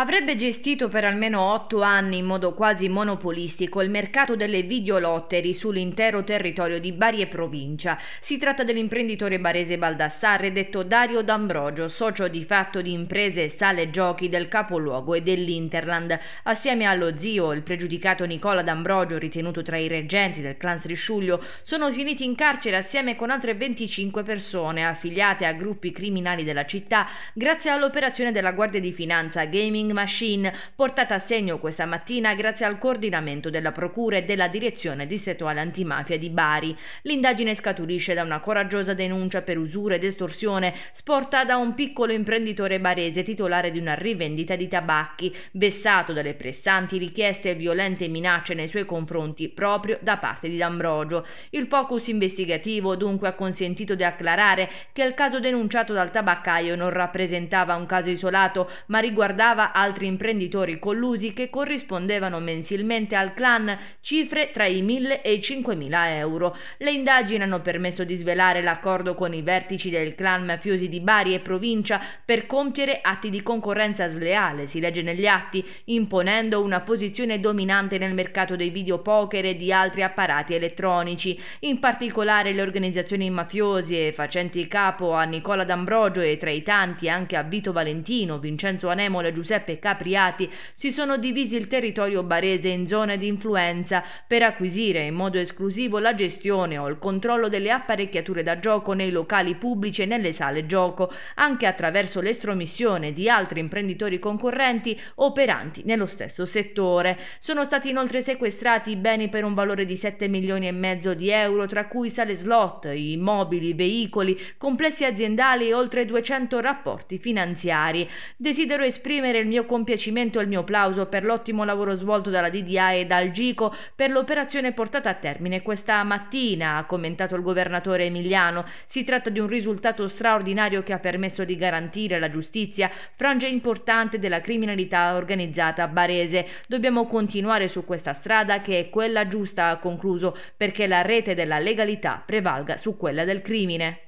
Avrebbe gestito per almeno otto anni in modo quasi monopolistico il mercato delle videolotteri sull'intero territorio di Bari e provincia. Si tratta dell'imprenditore barese Baldassarre, detto Dario D'Ambrogio, socio di fatto di imprese e sale giochi del capoluogo e dell'Interland. Assieme allo zio, il pregiudicato Nicola D'Ambrogio, ritenuto tra i reggenti del clan Strisciuglio, sono finiti in carcere assieme con altre 25 persone affiliate a gruppi criminali della città grazie all'operazione della Guardia di Finanza Gaming Killing Machine, portata a segno questa mattina grazie al coordinamento della Procura e della Direzione Distrettuale Antimafia di Bari. L'indagine scaturisce da una coraggiosa denuncia per usura ed estorsione sporta da un piccolo imprenditore barese titolare di una rivendita di tabacchi, vessato dalle pressanti richieste e violente minacce nei suoi confronti proprio da parte di D'Ambrogio. Il focus investigativo dunque ha consentito di acclarare che il caso denunciato dal tabaccaio non rappresentava un caso isolato, ma riguardava altri imprenditori collusi che corrispondevano mensilmente al clan cifre tra i 1.000 e i 5.000 euro. Le indagini hanno permesso di svelare l'accordo con i vertici del clan mafiosi di Bari e provincia per compiere atti di concorrenza sleale, si legge negli atti, imponendo una posizione dominante nel mercato dei videopoker e di altri apparati elettronici. In particolare le organizzazioni mafiosie facenti capo a Nicola D'Ambrogio e tra i tanti anche a Vito Valentino, Vincenzo Anemole e Giuseppe Giuseppe Capriati si sono divisi il territorio barese in zone di influenza per acquisire in modo esclusivo la gestione o il controllo delle apparecchiature da gioco nei locali pubblici e nelle sale gioco, anche attraverso l'estromissione di altri imprenditori concorrenti operanti nello stesso settore. Sono stati inoltre sequestrati beni per un valore di 7 milioni e mezzo di euro, tra cui sale slot, immobili, veicoli, complessi aziendali e oltre 200 rapporti finanziari. Desidero esprimere il mio compiacimento e il mio applauso per l'ottimo lavoro svolto dalla DDA e dal GICO per l'operazione portata a termine questa mattina, ha commentato il governatore Emiliano. Si tratta di un risultato straordinario che ha permesso di garantire la giustizia, frange importante della criminalità organizzata barese. Dobbiamo continuare su questa strada che è quella giusta, ha concluso, perché la rete della legalità prevalga su quella del crimine.